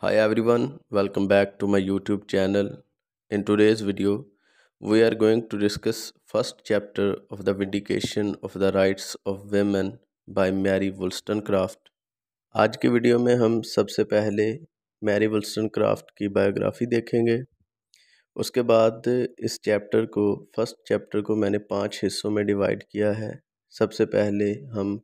Hi everyone, welcome back to my YouTube channel. In today's video, we are going to discuss first chapter of the Vindication of the Rights of Women by Mary Wollstonecraft. आज के video में हम सबसे पहले Mary Wollstonecraft की biography देखेंगे उसके बाद इस चैप्टर को फर्स्ट चैप्टर को मैंने पांच हिस्सों में डिवाइड किया है सबसे पहले हम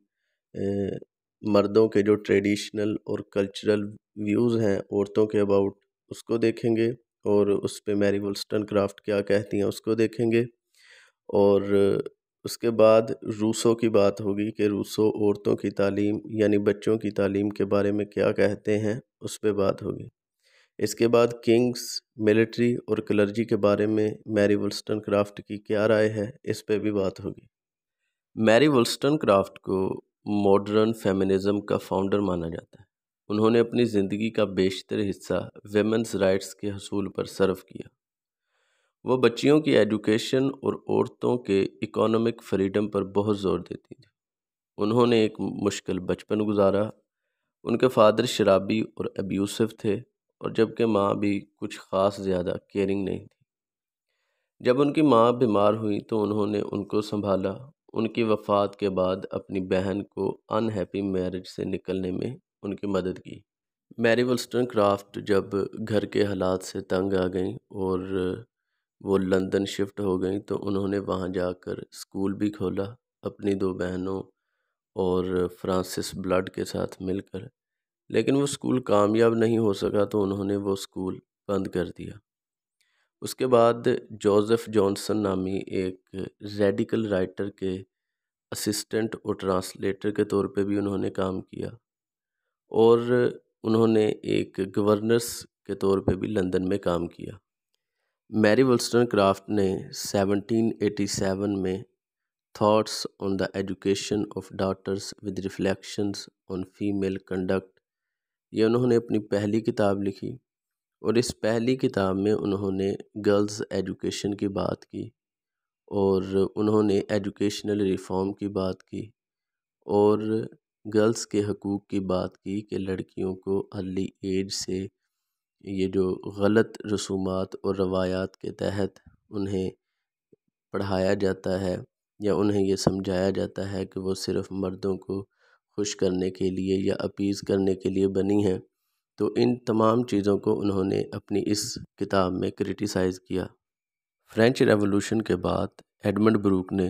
मर्दों के जो ट्रेडिशनल और कल्चरल व्यूज़ हैं औरतों के अबाउट उसको देखेंगे और उस पर मैरी वोल्स्टन क्राफ्ट क्या कहती हैं उसको देखेंगे और उसके बाद रूसो की बात होगी कि रूसो औरतों की तालीम यानी बच्चों की तालीम के बारे में क्या कहते हैं उस पर बात होगी इसके बाद किंग्स मिलिट्री और क्लर्जी के बारे में मैरी वुलस्टन क्राफ्ट की क्या राय है इस पर भी बात होगी मैरी वुलस्टन क्राफ्ट को मॉडर्न फेमिनिज्म का फाउंडर माना जाता है उन्होंने अपनी ज़िंदगी का बेशतर हिस्सा वेमेंस राइट्स के हसूल पर सर्व किया वह बच्चियों की एजुकेशन और औरतों के इकोनॉमिक फ्रीडम पर बहुत जोर देती थी उन्होंने एक मुश्किल बचपन गुजारा उनके फादर शराबी और अब्यूसिव थे और जबकि माँ भी कुछ ख़ास ज़्यादा केयरिंग नहीं थी जब उनकी माँ बीमार हुई तो उन्होंने उनको संभाला उनकी वफ़ात के बाद अपनी बहन को अनहैप्पी मैरिज से निकलने में उनकी मदद की मैरी वल्स्टन क्राफ्ट जब घर के हालात से तंग आ गई और वो लंदन शिफ्ट हो गई तो उन्होंने वहाँ जाकर स्कूल भी खोला अपनी दो बहनों और फ्रांसिस ब्लड के साथ मिलकर लेकिन वो स्कूल कामयाब नहीं हो सका तो उन्होंने वो स्कूल बंद कर दिया उसके बाद जोसेफ जॉनसन नामी एक रेडिकल राइटर के असिस्टेंट और ट्रांसलेटर के तौर पे भी उन्होंने काम किया और उन्होंने एक गवर्नर्स के तौर पे भी लंदन में काम किया मैरी वल्स्टन क्राफ्ट ने 1787 में thoughts on the education of daughters with reflections on female conduct ये उन्होंने अपनी पहली किताब लिखी और इस पहली किताब में उन्होंने गर्ल्स एजुकेशन की बात की और उन्होंने एजुकेशनल रिफ़ॉर्म की बात की और गर्ल्स के हकूक़ की बात की कि लड़कियों को अर्ली एज से ये जो गलत रसूमात और रवायात के तहत उन्हें पढ़ाया जाता है या उन्हें ये समझाया जाता है कि वो सिर्फ़ मर्दों को खुश करने के लिए या अपीज़ करने के लिए बनी हैं तो इन तमाम चीज़ों को उन्होंने अपनी इस किताब में क्रिटिसाइज़ किया फ्रेंच रेवोल्यूशन के बाद एडमंड ब्रूक ने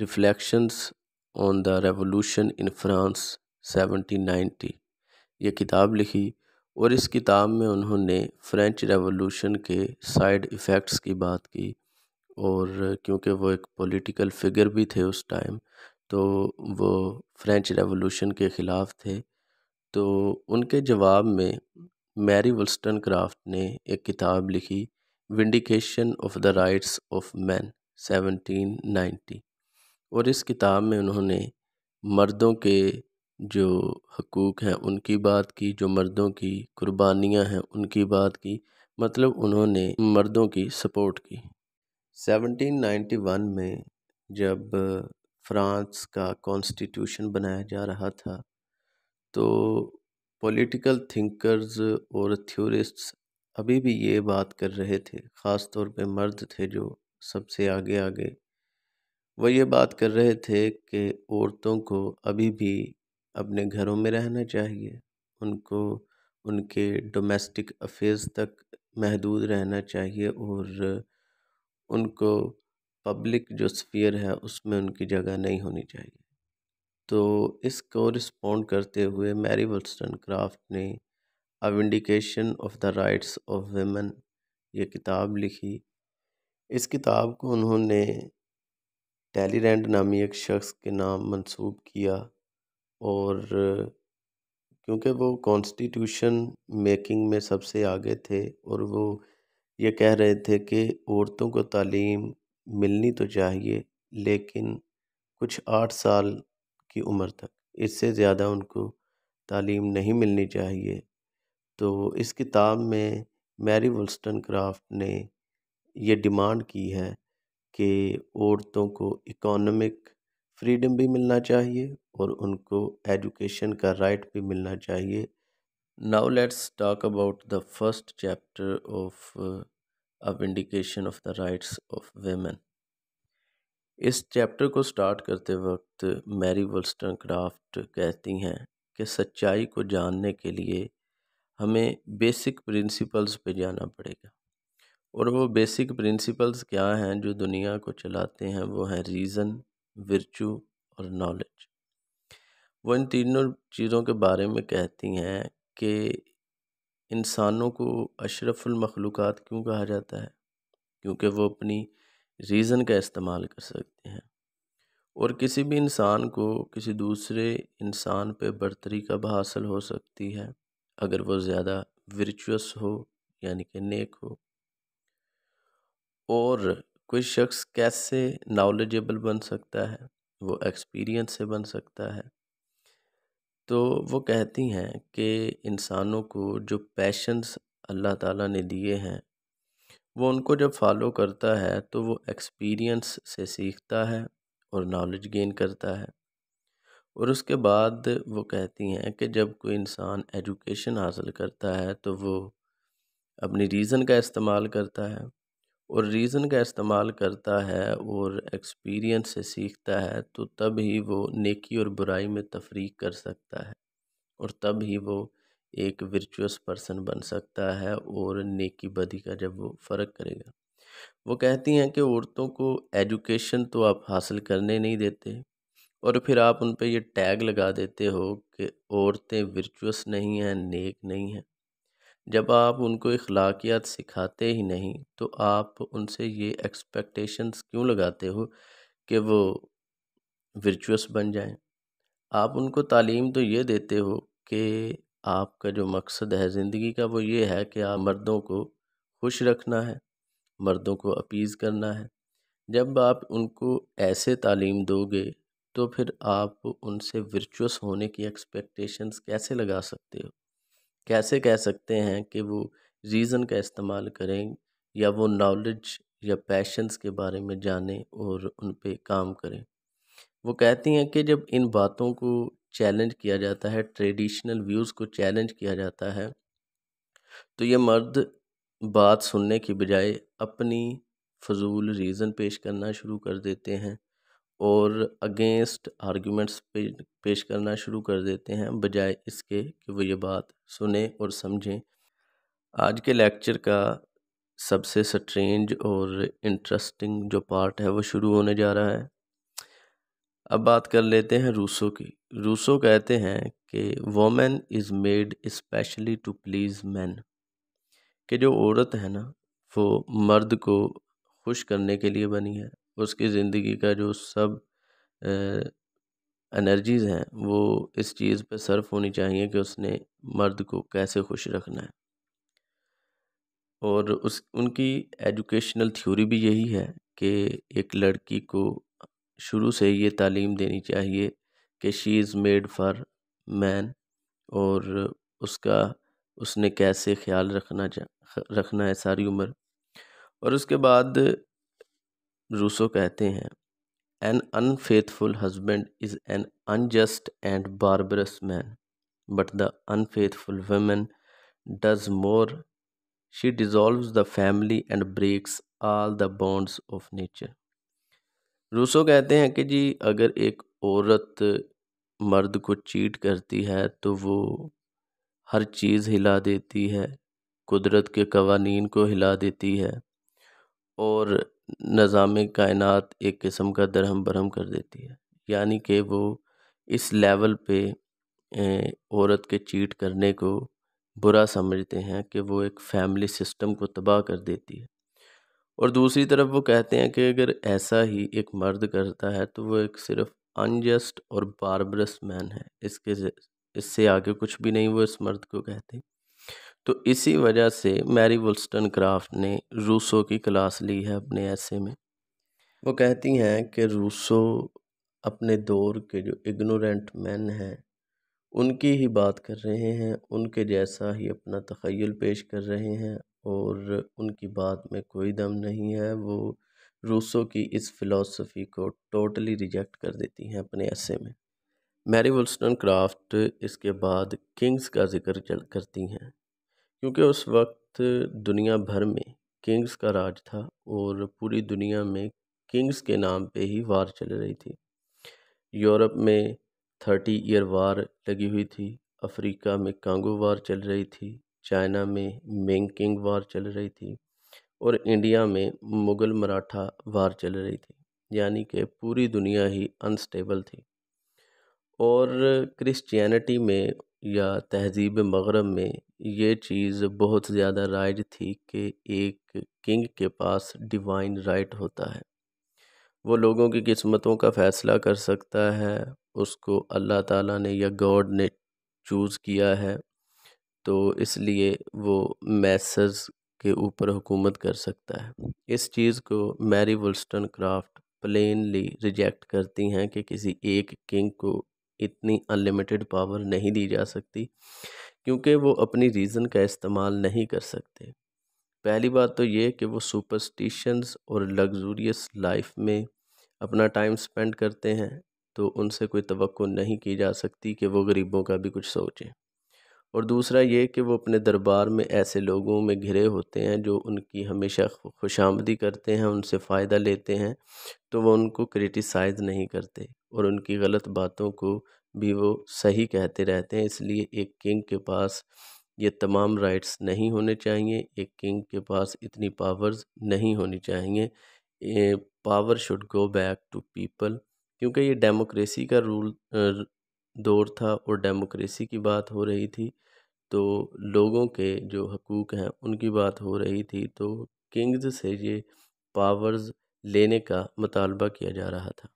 reflections on the revolution in France 1790 ये किताब लिखी और इस किताब में उन्होंने फ्रेंच रेवोल्यूशन के साइड इफ़ेक्ट्स की बात की और क्योंकि वो एक पॉलिटिकल फिगर भी थे उस टाइम तो वो फ्रेंच रेवोल्यूशन के ख़िलाफ़ थे तो उनके जवाब में मैरी क्राफ्ट ने एक किताब लिखी vindication of the rights of man 1790 और इस किताब में उन्होंने मर्दों के जो हकूक़ हैं उनकी बात की जो मर्दों की कुर्बानियां हैं उनकी बात की मतलब उन्होंने मर्दों की सपोर्ट की 1791 में जब फ्रांस का कॉन्स्टिट्यूशन बनाया जा रहा था तो पॉलिटिकल थिंकर्स और थ्योरिस्ट्स अभी भी ये बात कर रहे थे ख़ास तौर पे मर्द थे जो सबसे आगे आगे वह ये बात कर रहे थे कि औरतों को अभी भी अपने घरों में रहना चाहिए उनको उनके डोमेस्टिक अफेयर्स तक महदूद रहना चाहिए और उनको पब्लिक जो स्फीयर है उसमें उनकी जगह नहीं होनी चाहिए तो इसको रिस्पोंड करते हुए मैरी क्राफ्ट ने a of the rights of women ये किताब लिखी इस किताब को उन्होंने टेलीरेंड नामी एक शख्स के नाम मंसूब किया और क्योंकि वो कॉन्स्टिट्यूशन मेकिंग में सबसे आगे थे और वो ये कह रहे थे कि औरतों को तालीम मिलनी तो चाहिए लेकिन कुछ आठ साल की उम्र तक इससे ज़्यादा उनको तालीम नहीं मिलनी चाहिए तो इस किताब में मैरी क्राफ्ट ने ये डिमांड की है कि औरतों को इकोनॉमिक फ्रीडम भी मिलना चाहिए और उनको एजुकेशन का राइट भी मिलना चाहिए now let's talk about the first chapter of a vindication of the rights of women इस चैप्टर को स्टार्ट करते वक्त मैरी क्राफ्ट कहती हैं कि सच्चाई को जानने के लिए हमें बेसिक प्रिंसिपल्स पे जाना पड़ेगा और वो बेसिक प्रिंसिपल्स क्या हैं जो दुनिया को चलाते हैं वो हैं रीज़न वर्चू और नॉलेज वो इन तीनों चीज़ों के बारे में कहती हैं कि इंसानों को अशरफुल मखलूक़ात क्यों कहा जाता है क्योंकि वो अपनी रीज़न का इस्तेमाल कर सकते हैं और किसी भी इंसान को किसी दूसरे इंसान पे बर्तरी कब हासिल हो सकती है अगर वो ज़्यादा वर्चुअस हो यानी कि नेक हो और कोई शख्स कैसे नॉलेजेबल बन सकता है वो एक्सपीरियंस से बन सकता है तो वो कहती हैं कि इंसानों को जो पैशंस अल्लाह ताला ने दिए हैं वो उनको जब फॉलो करता है तो वो एक्सपीरियंस से सीखता है और नॉलेज गेन करता है और उसके बाद वो कहती हैं कि जब कोई इंसान एजुकेशन हासिल करता है तो वो अपनी रीज़न का इस्तेमाल करता है और रीज़न का इस्तेमाल करता है और एक्सपीरियंस से सीखता है तो तब ही वो नेकी और बुराई में तफरीक कर सकता है और तब ही वो एक वर्चुअस पर्सन बन सकता है और नेकी बदी का जब वो फ़र्क करेगा वो कहती हैं कि औरतों को एजुकेशन तो आप हासिल करने नहीं देते और फिर आप उन पर ये टैग लगा देते हो कि औरतें वर्चुअस नहीं हैं नेक नहीं हैं जब आप उनको अखलाकियात सिखाते ही नहीं तो आप उनसे ये एक्सपेक्टेशंस क्यों लगाते हो कि वो वर्चुअस बन जाएं आप उनको तालीम तो ये देते हो कि आपका जो मकसद है ज़िंदगी का वो ये है कि आप मर्दों को खुश रखना है मर्दों को अपीज़ करना है जब आप उनको ऐसे तालीम दोगे तो फिर आप उनसे वर्चुअस होने की एक्सपेक्टेशंस कैसे लगा सकते हो कैसे कह सकते हैं कि वो रीज़न का इस्तेमाल करें या वो नॉलेज या पैशंस के बारे में जानें और उन पर काम करें वो कहती हैं कि जब इन बातों को चैलेंज किया जाता है ट्रेडिशनल व्यूज़ को चैलेंज किया जाता है तो ये मर्द बात सुनने की बजाय अपनी फजूल रीज़न पेश करना शुरू कर देते हैं और अगेंस्ट आर्गुमेंट्स पे, पेश करना शुरू कर देते हैं बजाय इसके कि वो ये बात सुने और समझें आज के लेक्चर का सबसे स्ट्रेंज और इंटरेस्टिंग जो पार्ट है वो शुरू होने जा रहा है अब बात कर लेते हैं रूसो की रूसो कहते हैं कि women is made specially to please man कि जो औरत है ना वो मर्द को खुश करने के लिए बनी है उसकी ज़िंदगी का जो सब एनर्जीज़ हैं वो इस चीज़ पे सर्फ होनी चाहिए कि उसने मर्द को कैसे खुश रखना है और उस उनकी एजुकेशनल थ्योरी भी यही है कि एक लड़की को शुरू से ये तालीम देनी चाहिए कि she is made for man और उसका उसने कैसे ख्याल रखना रखना है सारी उम्र और उसके बाद रूसो कहते हैं an unfaithful husband is an unjust and barbarous man but the unfaithful women does more she dissolve the family and breaks all the bonds of nature Rousseau कहते हैं कि जी अगर एक औरत मर्द को चीट करती है तो वो हर चीज़ हिला देती है कुदरत के कवानीन को हिला देती है और निज़ाम कायनात एक किस्म का दरहम बरहम कर देती है यानी कि वो इस लेवल पे औरत के चीट करने को बुरा समझते हैं कि वो एक फैमिली सिस्टम को तबाह कर देती है और दूसरी तरफ वो कहते हैं कि अगर ऐसा ही एक मर्द करता है तो वो एक सिर्फ अनजस्ट और बारबरस मैन है इसके इससे आगे कुछ भी नहीं वो इस मर्द को कहते तो इसी वजह से मैरी वुल्स्टन क्राफ्ट ने रूसो की क्लास ली है अपने ऐसे में वो कहती हैं कि रूसो अपने दौर के जो इग्नोरेंट मैन हैं उनकी ही बात कर रहे हैं उनके जैसा ही अपना तखयल पेश कर रहे हैं और उनकी बात में कोई दम नहीं है वो रूसो की इस फ़िलॉसफ़ी को टोटली रिजेक्ट कर देती हैं अपने ऐसे में मैरी वुलस्टन क्राफ्ट इसके बाद किंग्स का जिक्र चल करती हैं क्योंकि उस वक्त दुनिया भर में किंग्स का राज था और पूरी दुनिया में किंग्स के नाम पे ही वार चल रही थी यूरोप में थर्टी ईयर वार लगी हुई थी अफ्रीका में कांगो वार चल रही थी चाइना में मेंकिंग वार चल रही थी और इंडिया में मुग़ल मराठा वार चल रही थी यानी कि पूरी दुनिया ही अनस्टेबल थी और क्रिश्चियनिटी में या तहज़ीब मगरब में ये चीज़ बहुत ज़्यादा राइज थी कि एक किंग के पास डिवाइन राइट होता है वो लोगों की किस्मतों का फ़ैसला कर सकता है उसको अल्लाह ताला ने या गॉड ने चूज़ किया है तो इसलिए वो मैसेज के ऊपर हुकूमत कर सकता है इस चीज़ को Mary Wollstonecraft plainly reject करती हैं कि किसी एक किंग को इतनी अनलिमिटेड पावर नहीं दी जा सकती क्योंकि वो अपनी रीज़न का इस्तेमाल नहीं कर सकते पहली बात तो ये कि वो सुपरस्टिशंस और लग्जूरियस लाइफ में अपना टाइम स्पेंड करते हैं तो उनसे कोई तो नहीं की जा सकती कि वो गरीबों का भी कुछ सोचें और दूसरा ये कि वो अपने दरबार में ऐसे लोगों में घिरे होते हैं जो उनकी हमेशा खुश आमदी करते हैं उनसे फ़ायदा लेते हैं तो वो उनको क्रिटिसाइज़ नहीं करते और उनकी गलत बातों को भी वो सही कहते रहते हैं इसलिए एक किंग के पास ये तमाम राइट्स नहीं होने चाहिए एक किंग के पास इतनी पावर्स नहीं होनी चाहिए power should go back to people क्योंकि ये डेमोक्रेसी का रूल दौर था और डेमोक्रेसी की बात हो रही थी तो लोगों के जो हकूक़ हैं उनकी बात हो रही थी तो किंग्स से ये पावर्स लेने का मतालबा किया जा रहा था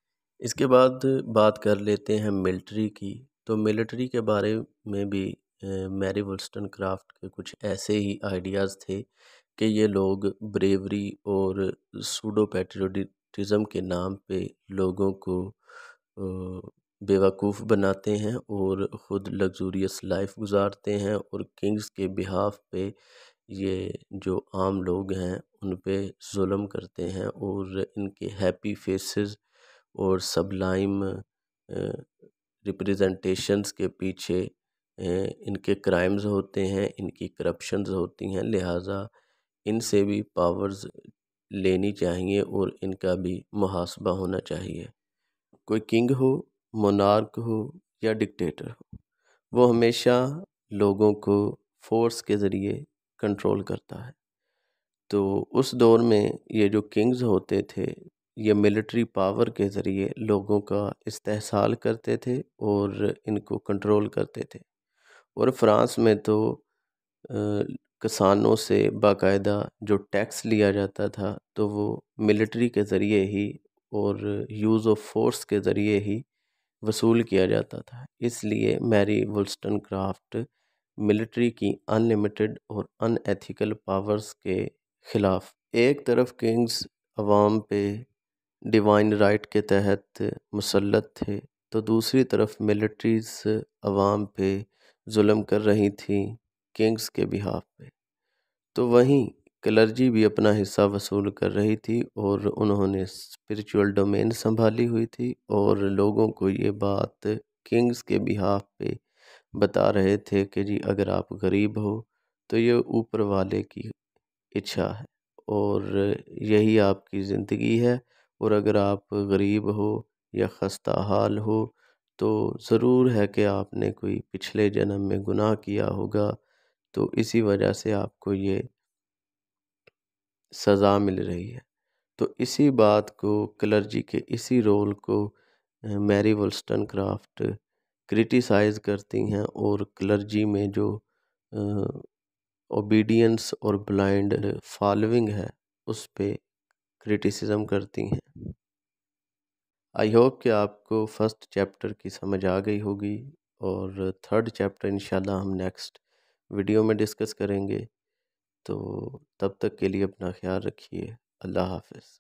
इसके बाद बात कर लेते हैं मिलिट्री की तो मिलिट्री के बारे में भी मैरी वुलस्टन क्राफ्ट के कुछ ऐसे ही आइडियाज़ थे कि ये लोग ब्रेवरी और सूडो पैट्रियोटिज़म के नाम पे लोगों को बेवकूफ़ बनाते हैं और ख़ुद लग्ज़ूरियस लाइफ़ गुज़ारते हैं और किंग्स के बिहाफ़ पे ये जो आम लोग हैं उन पे ज़ुल्म करते हैं और इनके हैप्पी फ़ेसेस और सबलाइम रिप्रेजेंटेशंस के पीछे इनके क्राइम्स होते हैं इनकी करप्शंस होती हैं लिहाजा इनसे भी पावर्स लेनी चाहिए और इनका भी मुहासबा होना चाहिए कोई किंग हो मोनार्क हो या डिक्टेटर हो वो हमेशा लोगों को फोर्स के ज़रिए कंट्रोल करता है तो उस दौर में ये जो किंग्स होते थे ये मिलिट्री पावर के ज़रिए लोगों का इस्तेसाल करते थे और इनको कंट्रोल करते थे और फ्रांस में तो किसानों से बाकायदा जो टैक्स लिया जाता था तो वो मिलिट्री के ज़रिए ही और यूज़ ऑफ फोर्स के ज़रिए ही वसूल किया जाता था इसलिए मैरी क्राफ्ट मिलिट्री की अनलिमिटेड और अनएथिकल पावर्स के ख़िलाफ़ एक तरफ किंग्स अवाम पे डिवाइन राइट के तहत मुसलत थे तो दूसरी तरफ मिलिट्रीज अवाम पे जुल्म कर रही थी किंग्स के बिहाफ पे तो वहीं क्लर्जी भी अपना हिस्सा वसूल कर रही थी और उन्होंने स्पिरिचुअल डोमेन संभाली हुई थी और लोगों को ये बात किंग्स के बिहाफ पे बता रहे थे कि जी अगर आप गरीब हो तो ये ऊपर वाले की इच्छा है और यही आपकी ज़िंदगी है और अगर आप गरीब हो या खस्ता हाल हो तो ज़रूर है कि आपने कोई पिछले जन्म में गुनाह किया होगा तो इसी वजह से आपको ये सज़ा मिल रही है तो इसी बात को क्लर्जी के इसी रोल को मैरी क्राफ्ट क्रिटिसाइज़ करती हैं और क्लर्जी में जो ओबीडियंस और ब्लाइंड फॉलोइंग है उस पर क्रिटिसिज्म करती हैं आई होप कि आपको फर्स्ट चैप्टर की समझ आ गई होगी और थर्ड चैप्टर इंशाल्लाह हम नेक्स्ट वीडियो में डिस्कस करेंगे तो तब तक के लिए अपना ख्याल रखिए अल्लाह हाफ़िज़